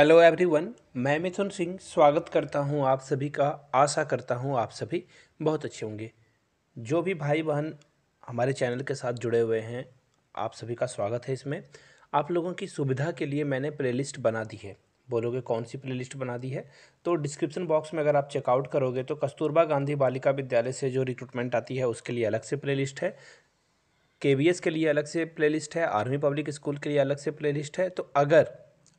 hello everyone मैं मिथुन सिंह स्वागत करता हूं आप सभी का आशा करता हूं आप सभी बहुत अच्छे होंगे जो भी भाई बहन हमारे चैनल के साथ जुड़े हुए हैं आप सभी का स्वागत है इसमें आप लोगों की सुविधा के लिए मैंने प्लेलिस्ट बना दी है बोलोगे कौन सी प्लेलिस्ट बना दी है तो डिस्क्रिप्शन बॉक्स में अगर आप चेकआउट करोगे तो कस्तूरबा गांधी बालिका विद्यालय से जो रिक्रूटमेंट आती है उसके लिए अलग से प्ले है के के लिए अलग से प्ले है आर्मी पब्लिक स्कूल के लिए अलग से प्ले है तो अगर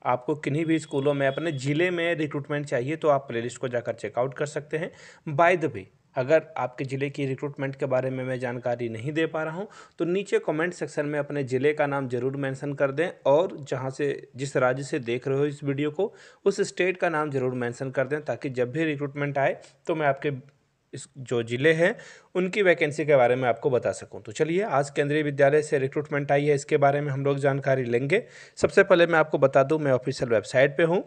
आपको किन्हीं भी स्कूलों में अपने ज़िले में रिक्रूटमेंट चाहिए तो आप प्लेलिस्ट को जाकर चेकआउट कर सकते हैं बाय द वे अगर आपके ज़िले की रिक्रूटमेंट के बारे में मैं जानकारी नहीं दे पा रहा हूँ तो नीचे कमेंट सेक्शन में अपने ज़िले का नाम ज़रूर मेंशन कर दें और जहाँ से जिस राज्य से देख रहे हो इस वीडियो को उस स्टेट का नाम ज़रूर मेंशन कर दें ताकि जब भी रिक्रूटमेंट आए तो मैं आपके इस जो ज़िले हैं उनकी वैकेंसी के बारे में आपको बता सकूं तो चलिए आज केंद्रीय विद्यालय से रिक्रूटमेंट आई है इसके बारे में हम लोग जानकारी लेंगे सबसे पहले मैं आपको बता दूं मैं ऑफिशियल वेबसाइट पे हूं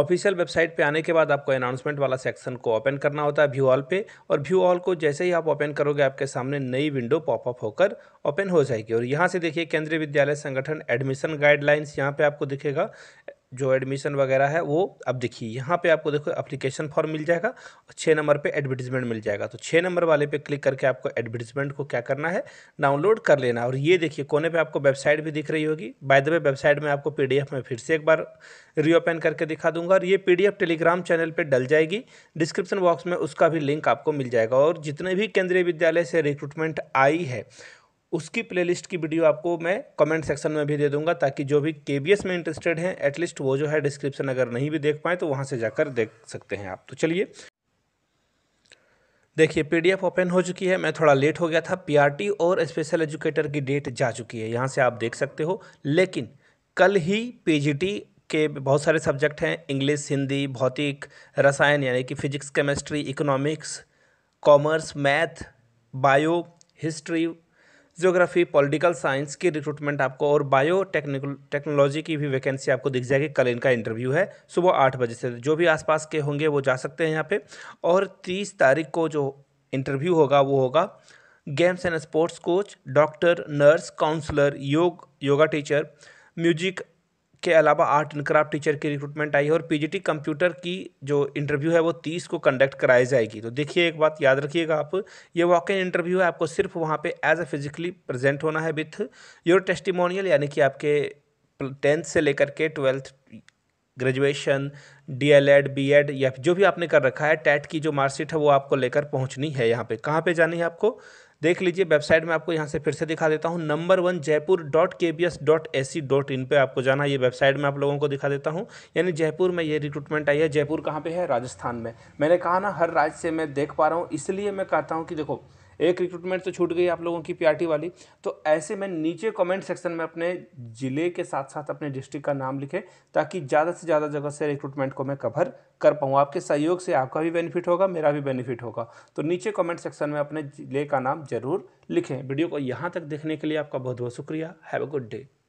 ऑफिशियल वेबसाइट पे आने के बाद आपको अनाउंसमेंट वाला सेक्शन को ओपन करना होता है व्यू ऑल पे और व्यू ऑल को जैसे ही आप ओपन करोगे आपके सामने नई विंडो पॉपअप होकर ओपन हो जाएगी और यहाँ से देखिए केंद्रीय विद्यालय संगठन एडमिशन गाइडलाइंस यहाँ पे आपको दिखेगा जो एडमिशन वगैरह है वो अब देखिए यहाँ पे आपको देखो एप्लीकेशन फॉर्म मिल जाएगा और छः नंबर पे एडवर्टीजमेंट मिल जाएगा तो छः नंबर वाले पे क्लिक करके आपको एडवर्टीजमेंट को क्या करना है डाउनलोड कर लेना और ये देखिए कोने पे आपको वेबसाइट भी दिख रही होगी बाय द वे वेबसाइट में आपको पी में फिर से एक बार रीओपन करके दिखा दूंगा और ये पी टेलीग्राम चैनल पर डल जाएगी डिस्क्रिप्शन बॉक्स में उसका भी लिंक आपको मिल जाएगा और जितने भी केंद्रीय विद्यालय से रिक्रूटमेंट आई है उसकी प्लेलिस्ट की वीडियो आपको मैं कमेंट सेक्शन में भी दे दूंगा ताकि जो भी के में इंटरेस्टेड हैं एटलीस्ट वो जो है डिस्क्रिप्शन अगर नहीं भी देख पाए तो वहाँ से जाकर देख सकते हैं आप तो चलिए देखिए पीडीएफ ओपन हो चुकी है मैं थोड़ा लेट हो गया था पीआरटी और स्पेशल एजुकेटर की डेट जा चुकी है यहाँ से आप देख सकते हो लेकिन कल ही पीजीटी के बहुत सारे सब्जेक्ट हैं इंग्लिश हिंदी भौतिक रसायन यानी कि physics chemistry economics commerce math bio history geography political science की रिक्रूटमेंट आपको और बायो टेक्नोलॉजी की भी वैकेंसी आपको दिख जाएगी कल इनका इंटरव्यू है सुबह आठ बजे से जो भी आसपास के होंगे वो जा सकते हैं यहाँ पे और तीस तारीख को जो इंटरव्यू होगा वो होगा games and sports coach doctor nurse counsellor योग योगा टीचर म्यूजिक के अलावा आर्ट एंड क्राफ्ट टीचर की रिक्रूटमेंट आई है और पीजीटी कंप्यूटर की जो इंटरव्यू है वो तीस को कंडक्ट कराई जाएगी तो देखिए एक बात याद रखिएगा आप ये वॉक इन इंटरव्यू है आपको सिर्फ वहाँ पे एज अ फिजिकली प्रेजेंट होना है विथ योर टेस्टिमोनियल यानी कि आपके टेंथ से लेकर के twelfth graduation D El Ed B Ed या जो भी आपने कर रखा है टैट की जो मार्कशीट है वो आपको लेकर पहुंचनी है यहाँ पे कहाँ पे जानी है आपको देख लीजिए वेबसाइट में आपको यहाँ से फिर से दिखा देता हूँ number one Jaipur dot K B S dot A C dot in पर आपको जाना है ये वेबसाइट में आप लोगों को दिखा देता हूँ यानी जयपुर में ये रिक्रूटमेंट आई है जयपुर कहाँ पे है राजस्थान में मैंने कहा ना हर राज्य से मैं देख पा रहा हूँ इसलिए मैं कहता हूँ कि देखो एक रिक्रूटमेंट तो छूट गई आप लोगों की पीआरटी वाली तो ऐसे में नीचे कमेंट सेक्शन में अपने ज़िले के साथ साथ अपने डिस्ट्रिक्ट का नाम लिखें ताकि ज़्यादा से ज़्यादा जगह से रिक्रूटमेंट को मैं कवर कर पाऊँ आपके सहयोग से आपका भी बेनिफिट होगा मेरा भी बेनिफिट होगा तो नीचे कॉमेंट सेक्शन में अपने ज़िले का नाम ज़रूर लिखें वीडियो को यहाँ तक देखने के लिए आपका बहुत बहुत शुक्रिया हैव अ गुड डे